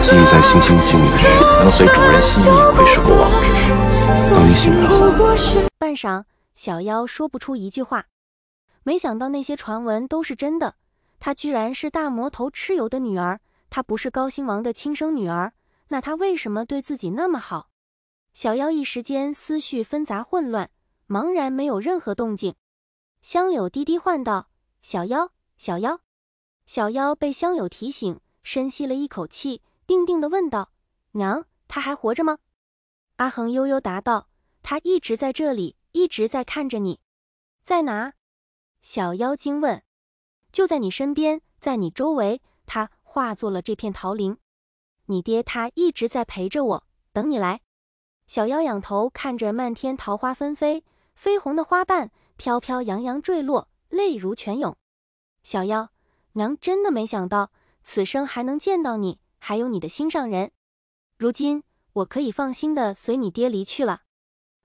记忆在星星晶莹的事，能随主人心意窥视过往之事。当你醒来后，半晌，小妖说不出一句话。没想到那些传闻都是真的，她居然是大魔头蚩尤的女儿。她不是高兴王的亲生女儿，那她为什么对自己那么好？小妖一时间思绪纷杂混乱，茫然没有任何动静。香柳低低唤道：“小妖，小妖。”小妖被香柳提醒，深吸了一口气。定定的问道：“娘，他还活着吗？”阿恒悠悠答道：“他一直在这里，一直在看着你。”“在哪？”小妖精问。“就在你身边，在你周围。”他化作了这片桃林。你爹他一直在陪着我，等你来。小妖仰头看着漫天桃花纷飞，绯红的花瓣飘飘扬扬坠落，泪如泉涌。小妖娘真的没想到，此生还能见到你。还有你的心上人，如今我可以放心的随你爹离去了。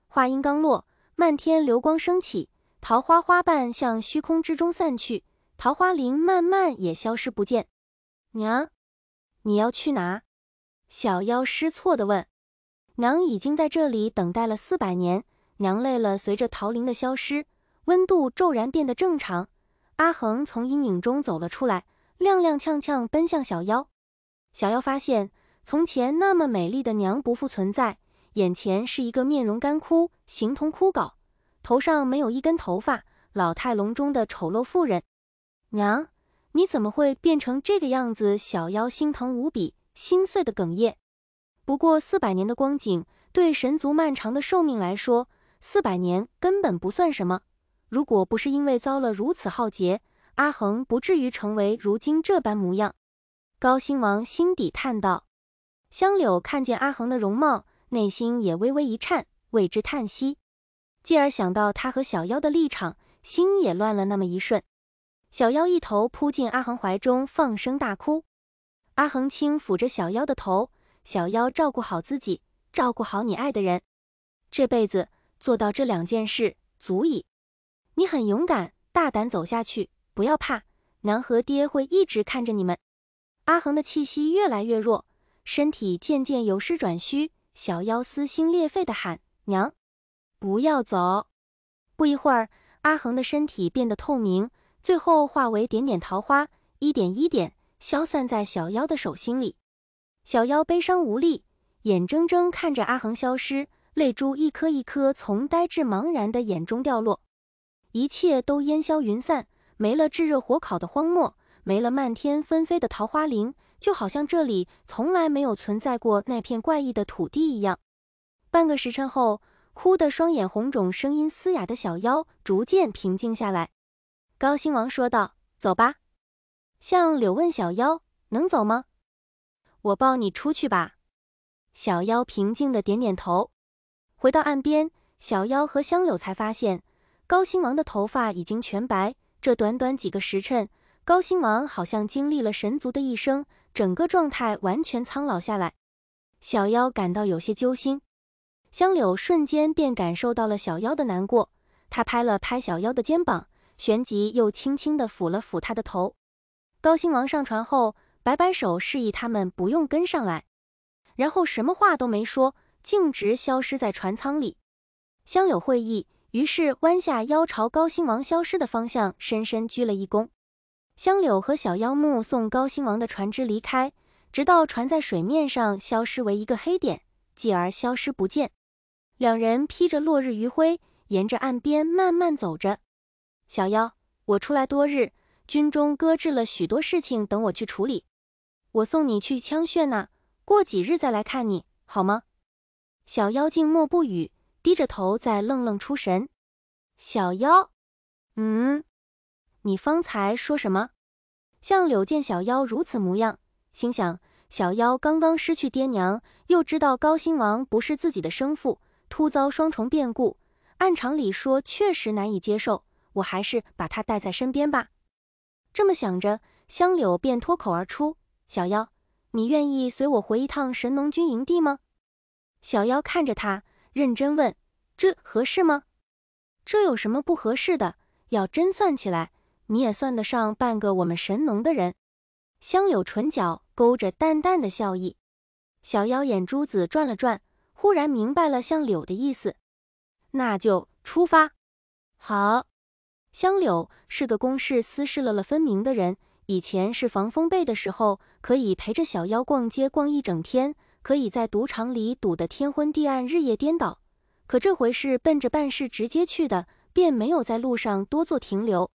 话音刚落，漫天流光升起，桃花花瓣向虚空之中散去，桃花林慢慢也消失不见。娘，你要去哪？小妖失措的问。娘已经在这里等待了四百年，娘累了。随着桃林的消失，温度骤然变得正常。阿恒从阴影中走了出来，踉踉跄跄奔向小妖。小妖发现，从前那么美丽的娘不复存在，眼前是一个面容干枯、形同枯槁、头上没有一根头发、老态龙钟的丑陋妇人。娘，你怎么会变成这个样子？小妖心疼无比，心碎的哽咽。不过四百年的光景，对神族漫长的寿命来说，四百年根本不算什么。如果不是因为遭了如此浩劫，阿衡不至于成为如今这般模样。高兴王心底叹道：“香柳看见阿恒的容貌，内心也微微一颤，为之叹息。继而想到他和小妖的立场，心也乱了那么一瞬。小妖一头扑进阿恒怀中，放声大哭。阿恒轻抚着小妖的头，小妖照顾好自己，照顾好你爱的人，这辈子做到这两件事足矣。你很勇敢，大胆走下去，不要怕，娘和爹会一直看着你们。”阿衡的气息越来越弱，身体渐渐由湿转虚，小妖撕心裂肺地喊：“娘，不要走！”不一会儿，阿衡的身体变得透明，最后化为点点桃花，一点一点消散在小妖的手心里。小妖悲伤无力，眼睁睁看着阿衡消失，泪珠一颗一颗从呆滞茫然的眼中掉落。一切都烟消云散，没了炙热火烤的荒漠。没了漫天纷飞的桃花林，就好像这里从来没有存在过那片怪异的土地一样。半个时辰后，哭得双眼红肿、声音嘶哑的小妖逐渐平静下来。高兴王说道：“走吧。”向柳问小妖：“能走吗？”“我抱你出去吧。”小妖平静的点点头。回到岸边，小妖和香柳才发现，高兴王的头发已经全白。这短短几个时辰。高星王好像经历了神族的一生，整个状态完全苍老下来。小妖感到有些揪心。香柳瞬间便感受到了小妖的难过，他拍了拍小妖的肩膀，旋即又轻轻地抚了抚他的头。高星王上船后，摆摆手示意他们不用跟上来，然后什么话都没说，径直消失在船舱里。香柳会意，于是弯下腰朝高星王消失的方向深深鞠了一躬。香柳和小妖目送高兴王的船只离开，直到船在水面上消失为一个黑点，继而消失不见。两人披着落日余晖，沿着岸边慢慢走着。小妖，我出来多日，军中搁置了许多事情，等我去处理。我送你去枪穴那，过几日再来看你好吗？小妖静默不语，低着头在愣愣出神。小妖，嗯。你方才说什么？相柳见小妖如此模样，心想：小妖刚刚失去爹娘，又知道高兴王不是自己的生父，突遭双重变故，按常理说确实难以接受。我还是把他带在身边吧。这么想着，香柳便脱口而出：“小妖，你愿意随我回一趟神农军营地吗？”小妖看着他，认真问：“这合适吗？这有什么不合适的？要真算起来……”你也算得上半个我们神农的人，香柳唇角勾着淡淡的笑意，小妖眼珠子转了转，忽然明白了相柳的意思。那就出发。好，香柳是个公事私事了了分明的人。以前是防风被的时候，可以陪着小妖逛街逛一整天，可以在赌场里赌得天昏地暗、日夜颠倒。可这回是奔着办事直接去的，便没有在路上多做停留。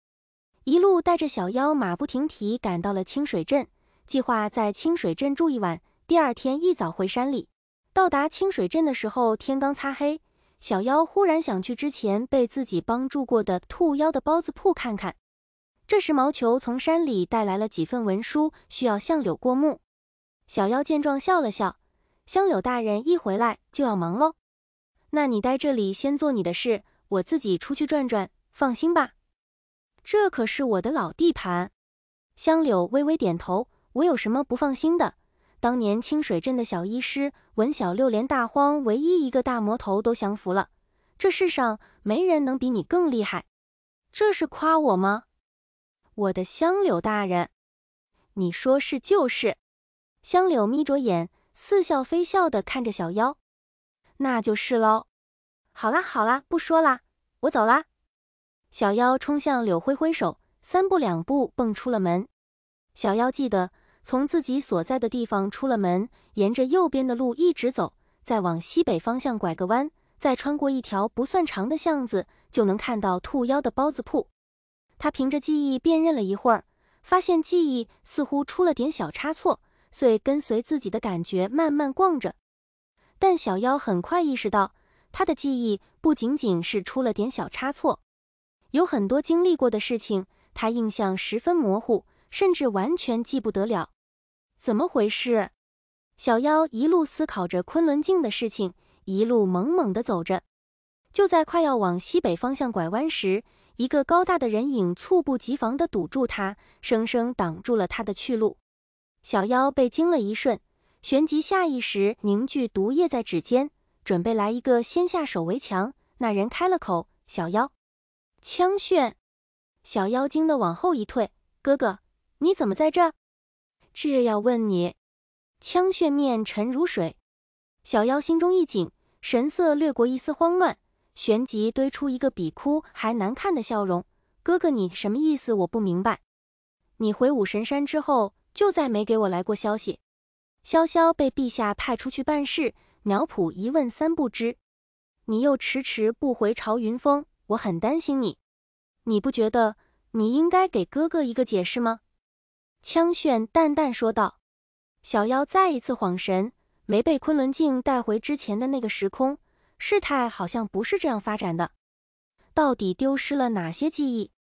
一路带着小妖，马不停蹄赶到了清水镇，计划在清水镇住一晚，第二天一早回山里。到达清水镇的时候，天刚擦黑，小妖忽然想去之前被自己帮助过的兔妖的包子铺看看。这时，毛球从山里带来了几份文书，需要相柳过目。小妖见状笑了笑：“香柳大人一回来就要忙喽，那你待这里先做你的事，我自己出去转转，放心吧。”这可是我的老地盘，香柳微微点头。我有什么不放心的？当年清水镇的小医师文小六连大荒唯一一个大魔头都降服了，这世上没人能比你更厉害。这是夸我吗？我的香柳大人，你说是就是。香柳眯着眼，似笑非笑地看着小妖。那就是喽。好啦好啦，不说啦，我走啦。小妖冲向柳，挥挥手，三步两步蹦出了门。小妖记得从自己所在的地方出了门，沿着右边的路一直走，再往西北方向拐个弯，再穿过一条不算长的巷子，就能看到兔妖的包子铺。他凭着记忆辨认了一会儿，发现记忆似乎出了点小差错，遂跟随自己的感觉慢慢逛着。但小妖很快意识到，他的记忆不仅仅是出了点小差错。有很多经历过的事情，他印象十分模糊，甚至完全记不得了。怎么回事？小妖一路思考着昆仑镜的事情，一路猛猛地走着。就在快要往西北方向拐弯时，一个高大的人影猝不及防地堵住他，生生挡住了他的去路。小妖被惊了一瞬，旋即下意识凝聚毒液在指尖，准备来一个先下手为强。那人开了口：“小妖。”枪炫，小妖惊的往后一退。哥哥，你怎么在这？这要问你。枪炫面沉如水，小妖心中一紧，神色掠过一丝慌乱，旋即堆出一个比哭还难看的笑容。哥哥，你什么意思？我不明白。你回武神山之后，就再没给我来过消息。潇潇被陛下派出去办事，苗圃一问三不知。你又迟迟不回朝云峰。我很担心你，你不觉得你应该给哥哥一个解释吗？枪炫淡淡说道。小妖再一次恍神，没被昆仑镜带回之前的那个时空，事态好像不是这样发展的。到底丢失了哪些记忆？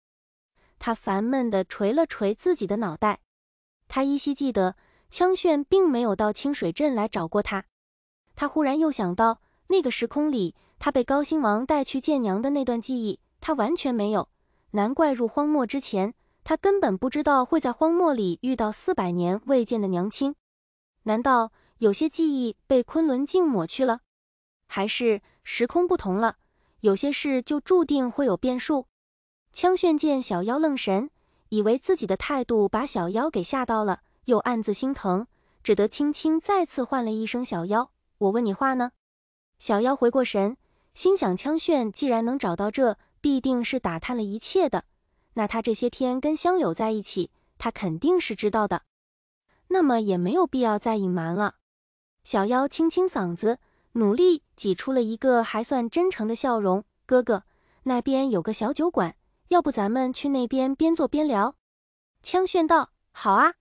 他烦闷地捶了捶自己的脑袋。他依稀记得枪炫并没有到清水镇来找过他。他忽然又想到那个时空里。他被高辛王带去见娘的那段记忆，他完全没有。难怪入荒漠之前，他根本不知道会在荒漠里遇到四百年未见的娘亲。难道有些记忆被昆仑镜抹去了？还是时空不同了？有些事就注定会有变数。枪炫见小妖愣神，以为自己的态度把小妖给吓到了，又暗自心疼，只得轻轻再次唤了一声：“小妖，我问你话呢。”小妖回过神。心想：枪炫既然能找到这，必定是打探了一切的。那他这些天跟香柳在一起，他肯定是知道的。那么也没有必要再隐瞒了。小妖清清嗓子，努力挤出了一个还算真诚的笑容：“哥哥，那边有个小酒馆，要不咱们去那边边坐边聊？”枪炫道：“好啊。”